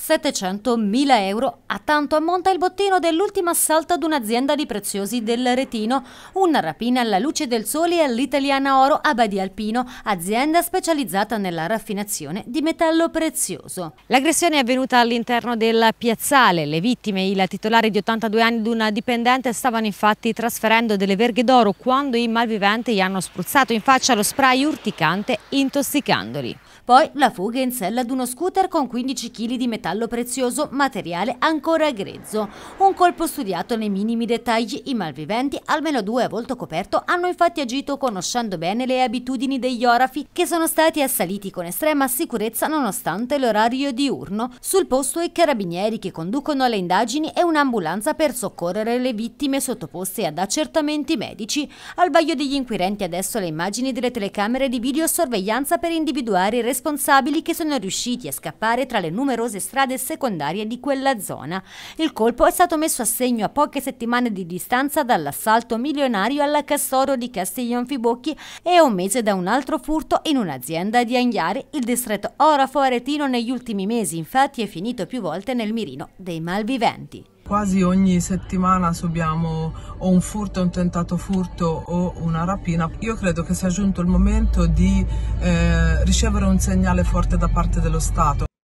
700.000 euro. A tanto ammonta il bottino dell'ultimo assalto ad un'azienda di preziosi del Retino. Una rapina alla luce del sole e all'italiana oro a Badia Alpino, azienda specializzata nella raffinazione di metallo prezioso. L'aggressione è avvenuta all'interno del piazzale. Le vittime, il titolare di 82 anni di una dipendente, stavano infatti trasferendo delle verghe d'oro quando i malviventi gli hanno spruzzato in faccia lo spray urticante intossicandoli. Poi la fuga in sella ad uno scooter con 15 kg di metallo metallo prezioso, materiale ancora grezzo. Un colpo studiato nei minimi dettagli, i malviventi, almeno due a volto coperto, hanno infatti agito conoscendo bene le abitudini degli orafi che sono stati assaliti con estrema sicurezza nonostante l'orario diurno. Sul posto i carabinieri che conducono le indagini e un'ambulanza per soccorrere le vittime sottoposte ad accertamenti medici. Al vaglio degli inquirenti adesso le immagini delle telecamere di videosorveglianza per individuare i responsabili che sono riusciti a scappare tra le numerose strade strade secondarie di quella zona. Il colpo è stato messo a segno a poche settimane di distanza dall'assalto milionario alla Castoro di Castiglion e a un mese da un altro furto in un'azienda di Agnari. Il distretto Orafo Aretino negli ultimi mesi infatti è finito più volte nel mirino dei malviventi quasi ogni settimana subiamo o un furto, un tentato furto o una rapina. Io credo che sia giunto il momento di eh, ricevere un segnale forte da parte dello Stato.